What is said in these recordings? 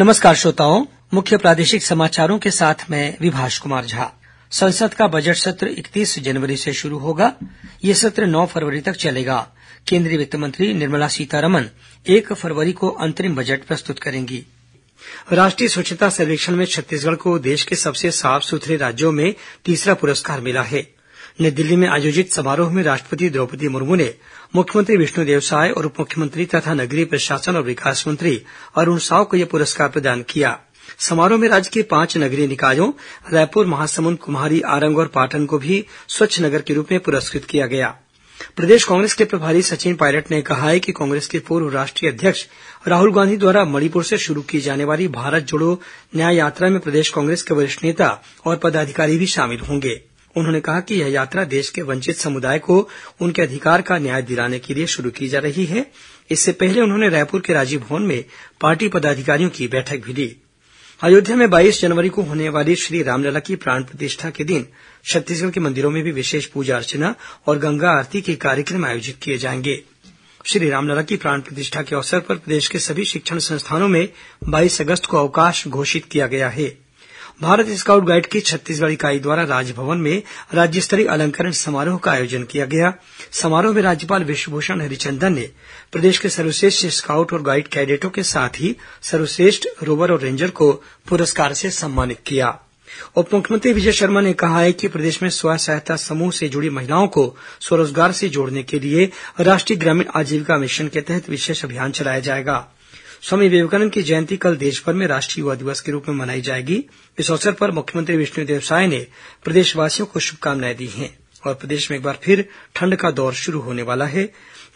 नमस्कार श्रोताओं मुख्य प्रादेशिक समाचारों के साथ मैं विभाष कुमार झा संसद का बजट सत्र इकतीस जनवरी से शुरू होगा यह सत्र नौ फरवरी तक चलेगा केंद्रीय वित्त मंत्री निर्मला सीतारमन एक फरवरी को अंतरिम बजट प्रस्तुत करेंगी राष्ट्रीय स्वच्छता सर्वेक्षण में छत्तीसगढ़ को देश के सबसे साफ सुथरे राज्यों में तीसरा पुरस्कार मिला है नई दिल्ली में आयोजित समारोह में राष्ट्रपति द्रौपदी मुर्मू ने मुख्यमंत्री विष्णुदेव साय और उप मुख्यमंत्री तथा नगरीय प्रशासन और विकास मंत्री अरूण साव को यह पुरस्कार प्रदान किया समारोह में राज्य के पांच नगरीय निकायों रायपुर महासमुंद कुम्हारी आरंग और पाटन को भी स्वच्छ नगर के रूप में पुरस्कृत किया गया प्रदेश कांग्रेस के प्रभारी सचिन पायलट ने कहा है कि कांग्रेस के पूर्व राष्ट्रीय अध्यक्ष राहुल गांधी द्वारा मणिपुर से शुरू की जाने वाली भारत जोड़ो न्याय यात्रा में प्रदेश कांग्रेस के वरिष्ठ नेता और पदाधिकारी भी शामिल होंगे उन्होंने कहा कि यह यात्रा देश के वंचित समुदाय को उनके अधिकार का न्याय दिलाने के लिए शुरू की जा रही है इससे पहले उन्होंने रायपुर के राजीव भवन में पार्टी पदाधिकारियों की बैठक भी ली अयोध्या में बाईस जनवरी को होने वाली श्री रामलला की प्राण प्रतिष्ठा के दिन छत्तीसगढ़ के मंदिरों में भी विशेष पूजा अर्चना और गंगा आरती के कार्यक्रम आयोजित किए जाएंगे श्री रामलला की प्राण प्रतिष्ठा के अवसर पर प्रदेश के सभी शिक्षण संस्थानों में बाईस अगस्त को अवकाश घोषित किया गया है भारत स्काउट गाइड की छत्तीसगढ़ इकाई द्वारा राजभवन में राज्य स्तरीय अलंकरण समारोह का आयोजन किया गया समारोह में राज्यपाल विश्वभूषण हरिचंदन ने प्रदेश के सर्वश्रेष्ठ स्काउट और गाइड कैडेटों के साथ ही सर्वश्रेष्ठ रोवर और रेंजर को पुरस्कार से सम्मानित किया उप मुख्यमंत्री विजय शर्मा ने कहा है कि प्रदेश में स्व सहायता समूह से जुड़ी महिलाओं को स्वरोजगार से जोड़ने के लिए राष्ट्रीय ग्रामीण आजीविका मिशन के तहत विशेष अभियान चलाया जाएगा स्वामी विवेकानंद की जयंती कल देशभर में राष्ट्रीय युवा दिवस के रूप में मनाई जाएगी इस अवसर पर मुख्यमंत्री विष्णुदेव साय ने प्रदेशवासियों को शुभकामनाएं दी हैं और प्रदेश में एक बार फिर ठंड का दौर शुरू होने वाला है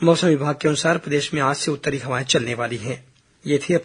मौसम विभाग के अनुसार प्रदेश में आज से उत्तरी हवाएं चलने वाली हैं